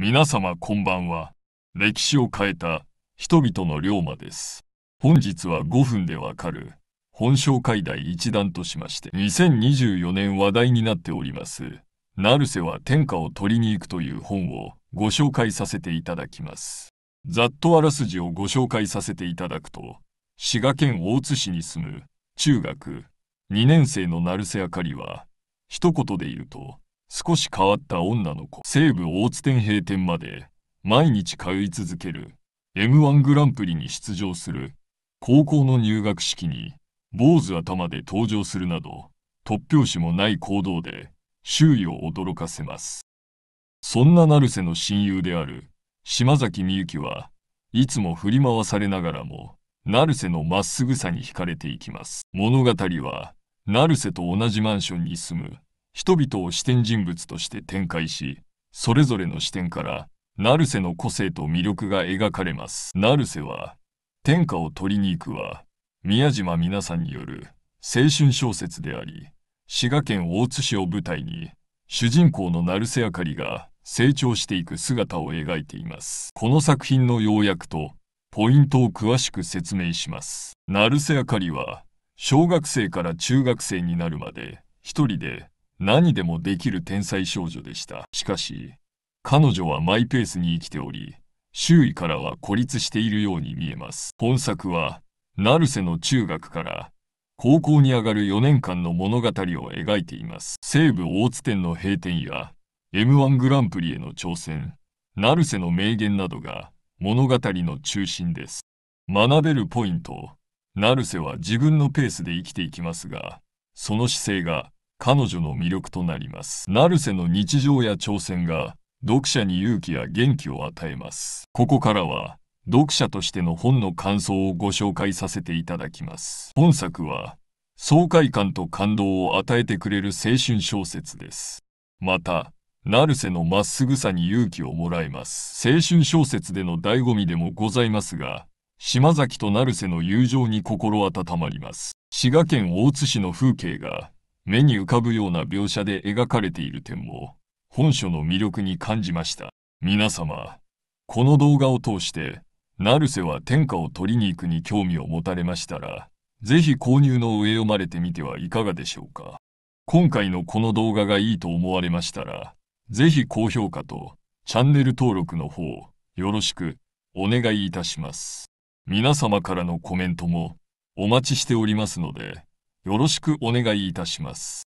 皆様こんばんは。歴史を変えた人々の龍馬です。本日は5分でわかる本省会第一弾としまして2024年話題になっております。成瀬は天下を取りに行くという本をご紹介させていただきます。ざっとあらすじをご紹介させていただくと、滋賀県大津市に住む中学2年生の成瀬あかりは、一言で言うと、少し変わった女の子西武大津店閉店まで毎日通い続ける M1 グランプリに出場する高校の入学式に坊主頭で登場するなど突拍子もない行動で周囲を驚かせますそんな成瀬の親友である島崎美幸はいつも振り回されながらも成瀬のまっすぐさに惹かれていきます物語は成瀬と同じマンションに住む人々を視点人物として展開し、それぞれの視点から成瀬の個性と魅力が描かれます。成瀬は、天下を取りに行くは、宮島皆さんによる青春小説であり、滋賀県大津市を舞台に、主人公の成瀬あかりが成長していく姿を描いています。この作品の要約と、ポイントを詳しく説明します。成瀬あかりは、小学生から中学生になるまで、一人で何でもできる天才少女でした。しかし、彼女はマイペースに生きており、周囲からは孤立しているように見えます。本作は、ナルセの中学から高校に上がる4年間の物語を描いています。西武大津店の閉店や M1 グランプリへの挑戦、ナルセの名言などが物語の中心です。学べるポイント、ナルセは自分のペースで生きていきますが、その姿勢が彼女の魅力となります。成瀬の日常や挑戦が読者に勇気や元気を与えます。ここからは読者としての本の感想をご紹介させていただきます。本作は爽快感と感動を与えてくれる青春小説です。また、成瀬のまっすぐさに勇気をもらえます。青春小説での醍醐味でもございますが、島崎と成瀬の友情に心温まります。滋賀県大津市の風景が目に浮かぶような描写で描かれている点も、本書の魅力に感じました。皆様、この動画を通して、成瀬は天下を取りに行くに興味を持たれましたら、ぜひ購入の上読まれてみてはいかがでしょうか。今回のこの動画がいいと思われましたら、ぜひ高評価とチャンネル登録の方、よろしくお願いいたします。皆様からのコメントもお待ちしておりますので、よろしくお願いいたします。